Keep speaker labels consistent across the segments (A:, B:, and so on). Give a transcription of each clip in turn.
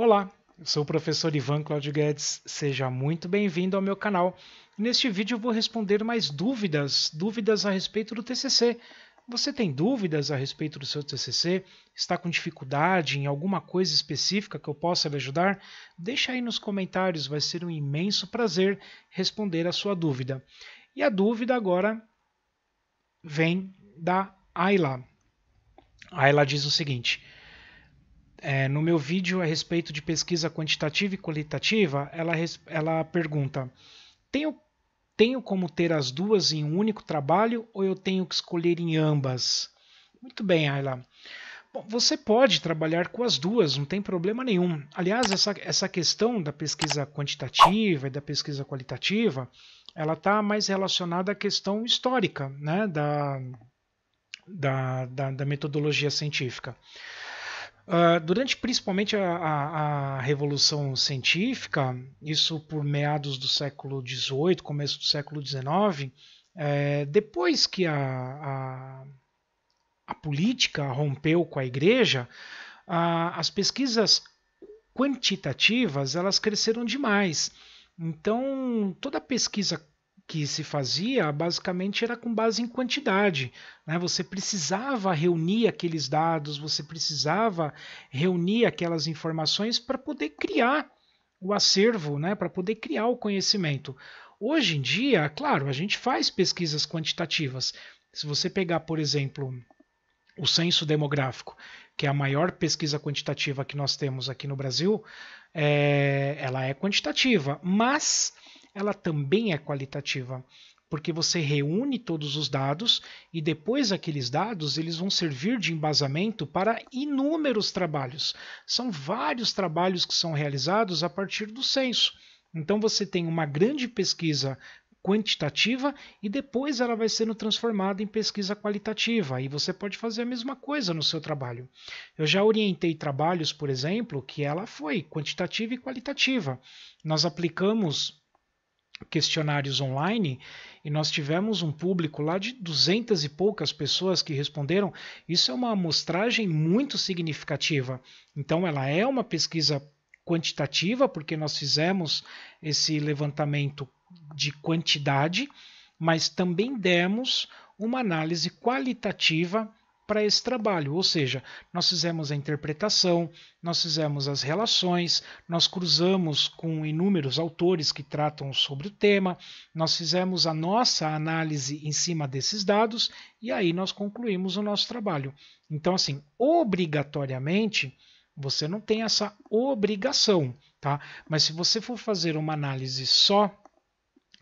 A: Olá, eu sou o professor Ivan Claudio Guedes, seja muito bem-vindo ao meu canal. Neste vídeo eu vou responder mais dúvidas, dúvidas a respeito do TCC. Você tem dúvidas a respeito do seu TCC? Está com dificuldade em alguma coisa específica que eu possa lhe ajudar? Deixa aí nos comentários, vai ser um imenso prazer responder a sua dúvida. E a dúvida agora vem da Ayla. Ayla diz o seguinte: é, no meu vídeo a respeito de pesquisa quantitativa e qualitativa, ela, ela pergunta: tenho, tenho como ter as duas em um único trabalho ou eu tenho que escolher em ambas? Muito bem, Ayla. Bom, você pode trabalhar com as duas, não tem problema nenhum. Aliás, essa, essa questão da pesquisa quantitativa e da pesquisa qualitativa, ela está mais relacionada à questão histórica né, da, da, da, da metodologia científica. Uh, durante principalmente a, a, a, Revolução Científica, isso por meados do século XVIII, começo do século XIX, é, eh, depois que a, a, política rompeu com a Igreja, ah, as pesquisas quantitativas elas cresceram demais. Então, toda pesquisa que se fazia basicamente era com base em quantidade. Né? Você precisava reunir aqueles dados, você precisava reunir aquelas informações para poder criar o acervo, né? para poder criar o conhecimento. Hoje em dia, claro, a gente faz pesquisas quantitativas. Se você pegar, por exemplo, o censo demográfico, que é a maior pesquisa quantitativa que nós temos aqui no Brasil, é... ela é quantitativa, mas ela também é qualitativa, porque você reúne todos os dados e depois aqueles dados eles vão servir de embasamento para inúmeros trabalhos. São vários trabalhos que são realizados a partir do censo. Então você tem uma grande pesquisa quantitativa e depois ela vai sendo transformada em pesquisa qualitativa. E você pode fazer a mesma coisa no seu trabalho. Eu já orientei trabalhos, por exemplo, que ela foi quantitativa e qualitativa. Nós aplicamos questionários online e nós tivemos um público lá de duzentas e poucas pessoas que responderam. Isso é uma amostragem muito significativa. Então, ela é uma pesquisa quantitativa, porque nós fizemos esse levantamento de quantidade, mas também demos uma análise qualitativa para esse trabalho, ou seja, nós fizemos a interpretação, nós fizemos as relações, nós cruzamos com inúmeros autores que tratam sobre o tema, nós fizemos a nossa análise em cima desses dados e aí nós concluímos o nosso trabalho. Então, assim, obrigatoriamente, você não tem essa obrigação, tá? Mas se você for fazer uma análise só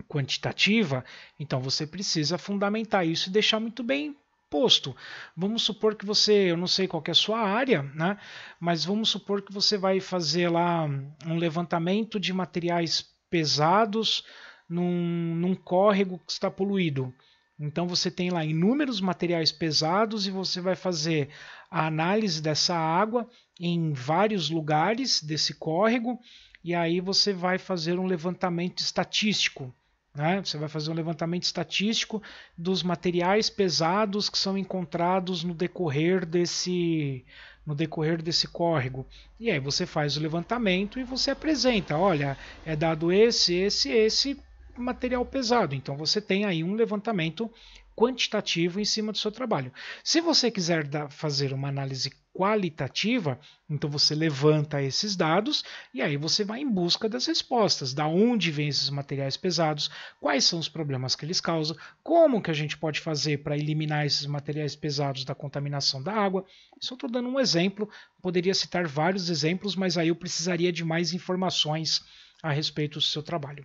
A: quantitativa, então você precisa fundamentar isso e deixar muito bem posto. Vamos supor que você, eu não sei qual é a sua área, né? Mas vamos supor que você vai fazer lá um levantamento de materiais pesados num, num córrego que está poluído. Então você tem lá inúmeros materiais pesados e você vai fazer a análise dessa água em vários lugares desse córrego e aí você vai fazer um levantamento estatístico. Né? Você vai fazer um levantamento estatístico dos materiais pesados que são encontrados no decorrer desse no decorrer desse córrego. E aí você faz o levantamento e você apresenta, olha, é dado esse, esse, esse material pesado. Então você tem aí um levantamento quantitativo em cima do seu trabalho. Se você quiser dar, fazer uma análise qualitativa, então você levanta esses dados e aí você vai em busca das respostas, da onde vêm esses materiais pesados, quais são os problemas que eles causam, como que a gente pode fazer para eliminar esses materiais pesados da contaminação da água. Só estou dando um exemplo, poderia citar vários exemplos, mas aí eu precisaria de mais informações a respeito do seu trabalho.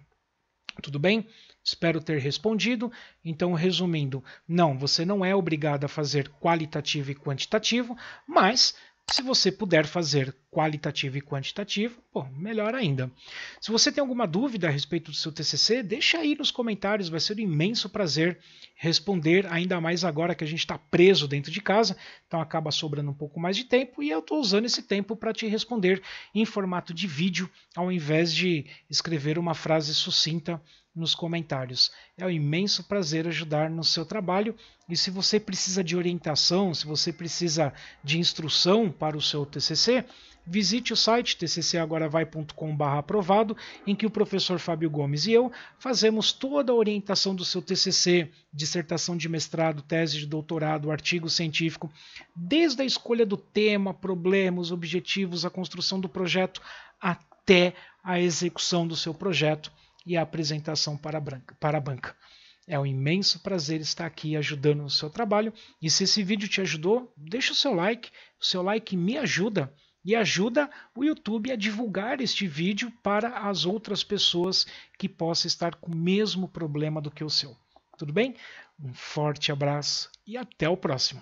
A: Tudo bem? Espero ter respondido. Então, resumindo, não, você não é obrigado a fazer qualitativo e quantitativo, mas se você puder fazer qualitativo e quantitativo, pô, melhor ainda. Se você tem alguma dúvida a respeito do seu TCC, deixa aí nos comentários, vai ser um imenso prazer responder, ainda mais agora que a gente está preso dentro de casa, então acaba sobrando um pouco mais de tempo e eu estou usando esse tempo para te responder em formato de vídeo, ao invés de escrever uma frase sucinta nos comentários. É um imenso prazer ajudar no seu trabalho e se você precisa de orientação, se você precisa de instrução para o seu TCC, visite o site tccagoravai.com/aprovado, em que o professor Fábio Gomes e eu fazemos toda a orientação do seu TCC, dissertação de mestrado, tese de doutorado, artigo científico, desde a escolha do tema, problemas, objetivos, a construção do projeto até a execução do seu projeto e a apresentação para a, branca, para a banca. É um imenso prazer estar aqui ajudando no seu trabalho. E se esse vídeo te ajudou, deixa o seu like. O seu like me ajuda e ajuda o YouTube a divulgar este vídeo para as outras pessoas que possam estar com o mesmo problema do que o seu. Tudo bem? Um forte abraço e até o próximo.